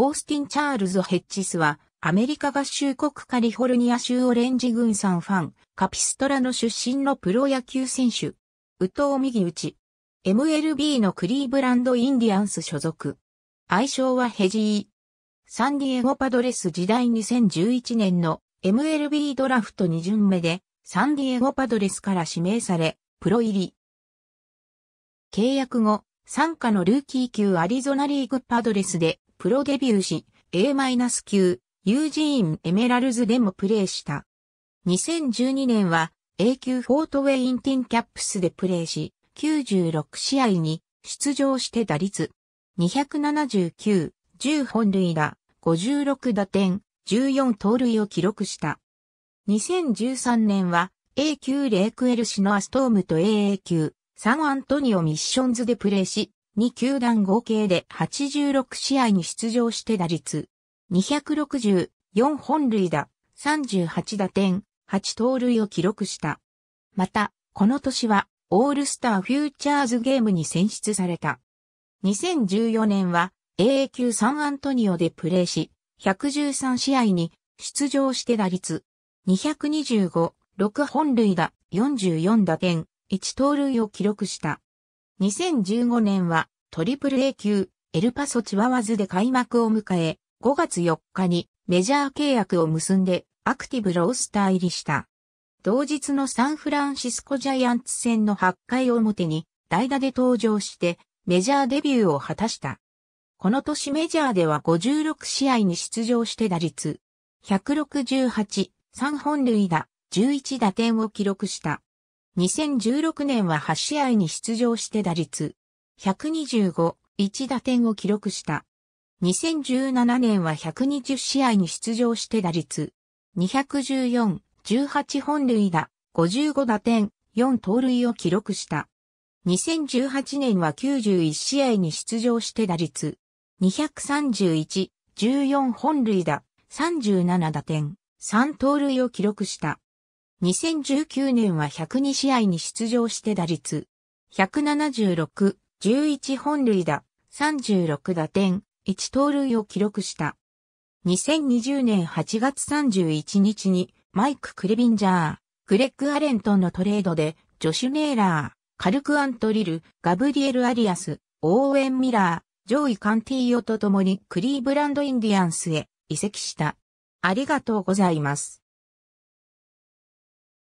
オースティン・チャールズ・ヘッジスは、アメリカ合衆国カリフォルニア州オレンジ軍産ファン、カピストラの出身のプロ野球選手。宇藤右打ち。MLB のクリーブランド・インディアンス所属。愛称はヘジー。サンディエゴパドレス時代2011年の MLB ドラフト2巡目でサンディエゴパドレスから指名され、プロ入り。契約後、参加のルーキー級アリゾナリーグパドレスでプロデビューし、A- 9ユージーン・エメラルズでもプレーした。2012年は A 級フォートウェインティンキャップスでプレーし、96試合に出場して打率279、10本塁打、56打点、14盗塁を記録した。2013年は A 級レイクエルシノアストームと AA 級サンアントニオミッションズでプレーし、2球団合計で86試合に出場して打率264本塁打、38打点、8盗塁を記録した。また、この年はオールスターフューチャーズゲームに選出された。2014年は AA 級サンアントニオでプレーし、113試合に出場して打率225、6本塁打、44打点、1盗塁を記録した。2015年はトリプル A 級エルパソチワワズで開幕を迎え、5月4日にメジャー契約を結んでアクティブロースター入りした。同日のサンフランシスコジャイアンツ戦の8回表に代打で登場してメジャーデビューを果たした。この年メジャーでは56試合に出場して打率168、3本塁打、11打点を記録した。2016年は8試合に出場して打率125、1打点を記録した。2017年は120試合に出場して打率214、18本塁打、55打点、4盗塁を記録した。2018年は91試合に出場して打率231、14本塁打、37打点、3盗塁を記録した。2019年は102試合に出場して打率、176、11本塁打、36打点、1盗塁を記録した。2020年8月31日に、マイク・クレビンジャー、グレッグ・アレントンのトレードで、ジョシュ・ネーラー、カルク・アント・リル、ガブリエル・アリアス、オーウェン・ミラー、ジーイ・カンティーヨと共にクリーブランド・インディアンスへ移籍した。ありがとうございます。